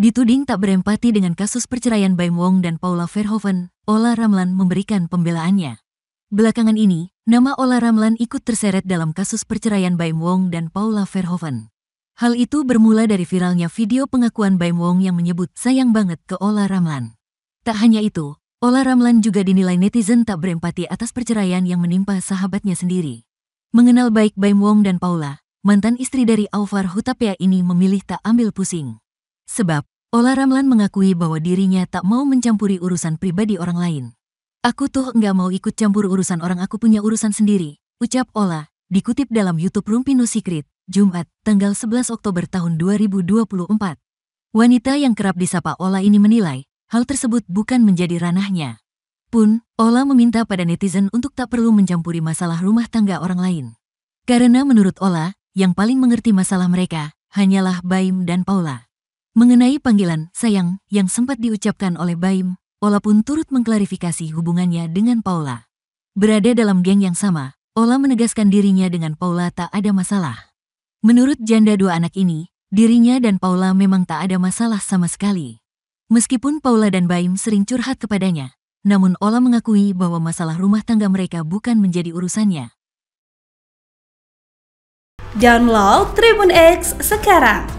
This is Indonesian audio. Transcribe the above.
Dituding tak berempati dengan kasus perceraian Baim Wong dan Paula Verhoeven, Ola Ramlan memberikan pembelaannya. Belakangan ini, nama Ola Ramlan ikut terseret dalam kasus perceraian Baim Wong dan Paula Verhoeven. Hal itu bermula dari viralnya video pengakuan Baim Wong yang menyebut sayang banget ke Ola Ramlan. Tak hanya itu, Ola Ramlan juga dinilai netizen tak berempati atas perceraian yang menimpa sahabatnya sendiri. Mengenal baik Baim Wong dan Paula, mantan istri dari Alvar Hutapea ini memilih tak ambil pusing. Sebab, Ola Ramlan mengakui bahwa dirinya tak mau mencampuri urusan pribadi orang lain. Aku tuh nggak mau ikut campur urusan orang aku punya urusan sendiri, ucap Ola, dikutip dalam Youtube Rumpino Secret, Jumat, tanggal 11 Oktober tahun 2024. Wanita yang kerap disapa Ola ini menilai, hal tersebut bukan menjadi ranahnya. Pun, Ola meminta pada netizen untuk tak perlu mencampuri masalah rumah tangga orang lain. Karena menurut Ola, yang paling mengerti masalah mereka hanyalah Baim dan Paula. Mengenai panggilan sayang yang sempat diucapkan oleh Baim, Ola pun turut mengklarifikasi hubungannya dengan Paula. Berada dalam geng yang sama, Ola menegaskan dirinya dengan Paula tak ada masalah. Menurut janda dua anak ini, dirinya dan Paula memang tak ada masalah sama sekali. Meskipun Paula dan Baim sering curhat kepadanya, namun Ola mengakui bahwa masalah rumah tangga mereka bukan menjadi urusannya. Download Tribun X sekarang